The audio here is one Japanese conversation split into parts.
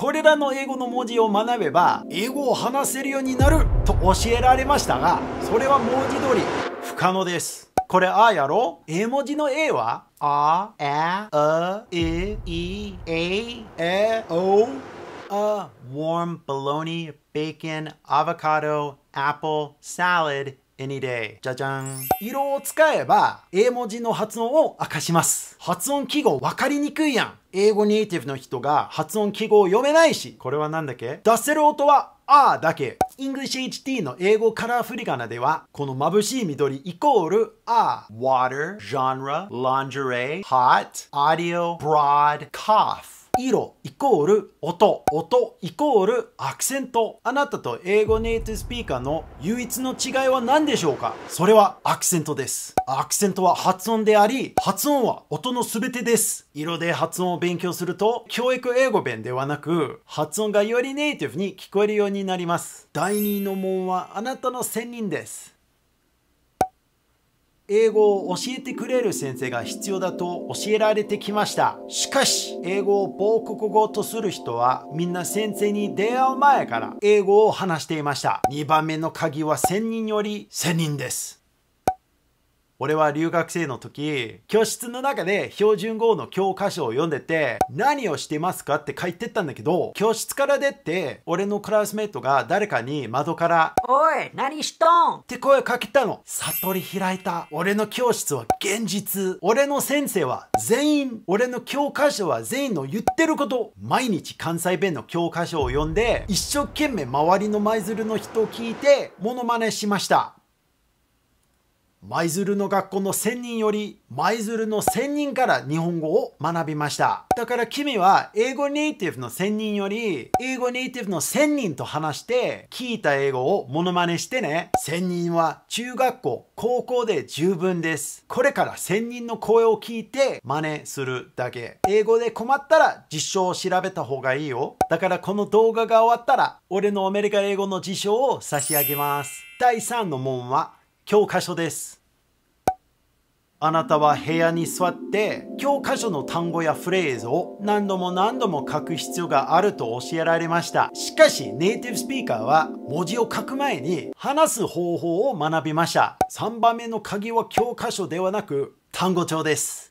これらの英語の文字を学べば英語を話せるようになると教えられましたがそれは文字通り不可能ですこれあやろ絵文字の A はあ、え、う、い、い、え、え、お、a warm bologna, bacon, avocado, apple, salad, any day じゃじゃん色を使えば英文字の発音を明かします発音記号分かりにくいやん英語ネイティブの人が発音記号を読めないしこれは何だっけ出せる音はあーだけ。English HT の英語カラーフリガナでは、この眩しい緑イコールあー。water, genre, lingerie, hot, audio, broad, cough。色イコール音音イコールアクセントあなたと英語ネイティブスピーカーの唯一の違いは何でしょうかそれはアクセントですアクセントは発音であり発音は音の全てです色で発音を勉強すると教育英語弁ではなく発音がよりネイティブに聞こえるようになります第2の門はあなたの仙人です英語を教えてくれる先生が必要だと教えられてきました。しかし、英語を母国語とする人はみんな先生に出会う前から英語を話していました。2番目の鍵は1000人より1000人です。俺は留学生の時、教室の中で標準語の教科書を読んでて、何をしてますかって書いてったんだけど、教室から出て、俺のクラスメイトが誰かに窓から、おい、何しとんって声かけたの。悟り開いた。俺の教室は現実。俺の先生は全員、俺の教科書は全員の言ってること。毎日関西弁の教科書を読んで、一生懸命周りの舞鶴の人を聞いて、モノマネしました。舞鶴の学校の1000人より舞鶴の1000人から日本語を学びました。だから君は英語ネイティブの1000人より英語ネイティブの1000人と話して聞いた英語をモノマネしてね。1000人は中学校、高校で十分です。これから1000人の声を聞いて真似するだけ。英語で困ったら実証を調べた方がいいよ。だからこの動画が終わったら俺のアメリカ英語の辞書を差し上げます。第3の門は教科書です。あなたは部屋に座って教科書の単語やフレーズを何度も何度も書く必要があると教えられました。しかしネイティブスピーカーは文字を書く前に話す方法を学びました。3番目の鍵は教科書ではなく単語帳です。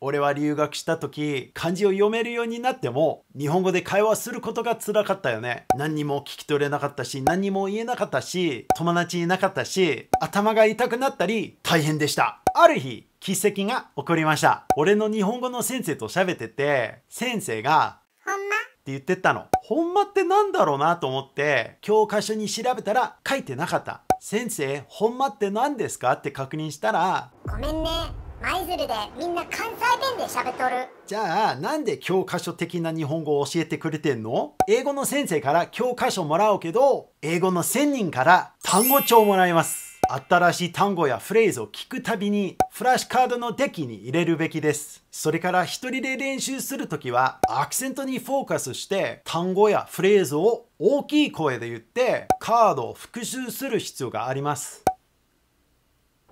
俺は留学した時漢字を読めるようになっても日本語で会話することがつらかったよね何にも聞き取れなかったし何にも言えなかったし友達いなかったし頭が痛くなったり大変でしたある日奇跡が起こりました俺の日本語の先生と喋ってて先生が「ほんま?」って言ってたのほんまってなんだろうなと思って教科書に調べたら書いてなかった先生ほんまって何ですかって確認したらごめんね舞鶴でみんな関西弁で喋っとるじゃあなんで教科書的な日本語を教えてくれてんの英語の先生から教科書もらうけど英語の1000人から単語帳もらいます新しい単語やフレーズを聞くたびにフラッシュカードのデッキに入れるべきですそれから一人で練習するときはアクセントにフォーカスして単語やフレーズを大きい声で言ってカードを復習する必要があります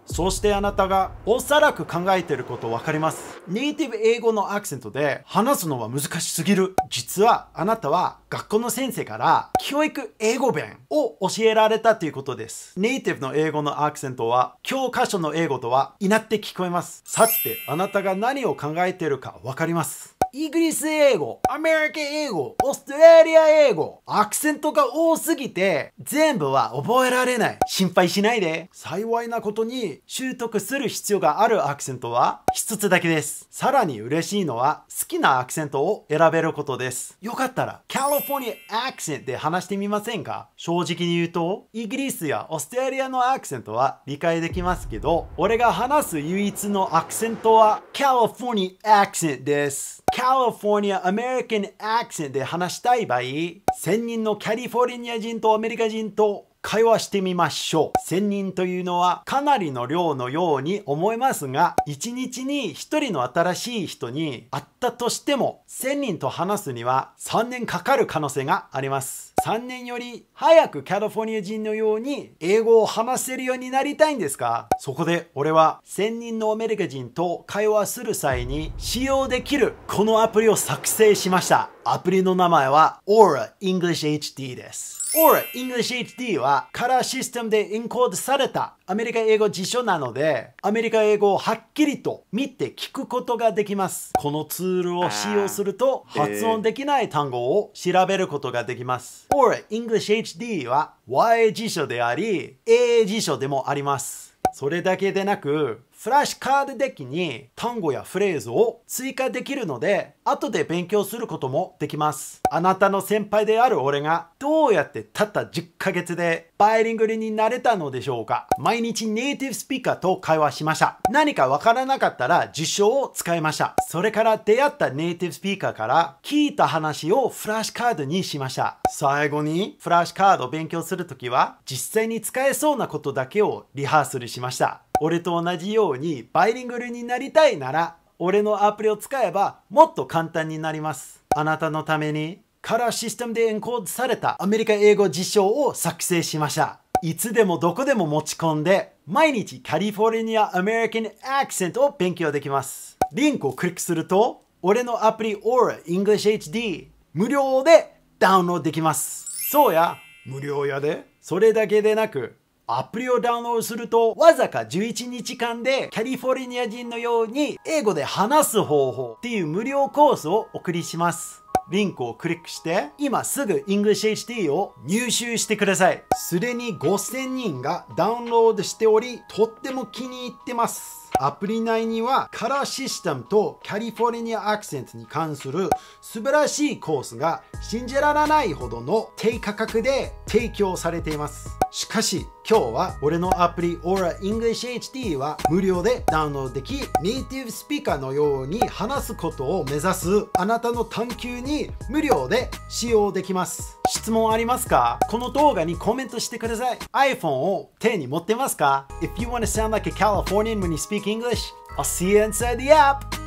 そしてあなたがおそらく考えていること分かります。ネイティブ英語のアクセントで話すのは難しすぎる。実はあなたは学校の先生から教育英語弁を教えられたということです。ネイティブの英語のアクセントは教科書の英語とは異なって聞こえます。さてあなたが何を考えているかわかります。イギリス英語、アメリカ英語、オーストラリア英語、アクセントが多すぎて、全部は覚えられない。心配しないで。幸いなことに、習得する必要があるアクセントは、一つだけです。さらに嬉しいのは、好きなアクセントを選べることです。よかったら、カリフォルニアアクセントで話してみませんか正直に言うと、イギリスやオーストラリアのアクセントは理解できますけど、俺が話す唯一のアクセントは、カリフォルニアアクセントです。カリフォルニア、アメリカンアクセントで話したい場合、1000人のカリフォルニア人とアメリカ人と会話してみましょう。1000人というのはかなりの量のように思えますが、1日に1人の新しい人に会ったとしても、1000人と話すには3年かかる可能性があります。3年より早くカリフォルニア人のように英語を話せるようになりたいんですかそこで俺は1000人のアメリカ人と会話する際に使用できるこのアプリを作成しました。アプリの名前は Aura English HD です。Aura English HD はカラーシステムでエンコードされたアメリカ英語辞書なので、アメリカ英語をはっきりと見て聞くことができます。このツールを使用すると発音できない単語を調べることができます。o r English HD は Y 辞書であり、A 辞書でもあります。それだけでなく、フラッシュカードデッキに単語やフレーズを追加できるので、後で勉強することもできます。あなたの先輩である俺がどうやってたった10ヶ月でバイリングルになれたのでしょうか毎日ネイティブスピーカーと会話しました。何かわからなかったら辞書を使いました。それから出会ったネイティブスピーカーから聞いた話をフラッシュカードにしました。最後にフラッシュカードを勉強するときは実際に使えそうなことだけをリハーサルしました。俺と同じようにバイリングルになりたいなら俺のアプリを使えばもっと簡単になりますあなたのためにカラーシステムでエンコードされたアメリカ英語辞書を作成しましたいつでもどこでも持ち込んで毎日カリフォルニアアメリカンアクセントを勉強できますリンクをクリックすると俺のアプリ Aura English HD 無料でダウンロードできますそうや無料やでそれだけでなくアプリをダウンロードすると、わずか11日間で、キャリフォルニア人のように、英語で話す方法っていう無料コースをお送りします。リンクをクリックして、今すぐ English HT を入手してください。すでに5000人がダウンロードしており、とっても気に入ってます。アプリ内にはカラーシステムとカリフォルニアアクセントに関する素晴らしいコースが信じられないほどの低価格で提供されています。しかし、今日は俺のアプリ Aura English HD は無料でダウンロードできネイティブスピーカーのように話すことを目指すあなたの探求に無料で使用できます質問ありますかこの動画にコメントしてください iPhone を手に持ってますか If you want to sound like a Californian when you speak English I'll see you inside the app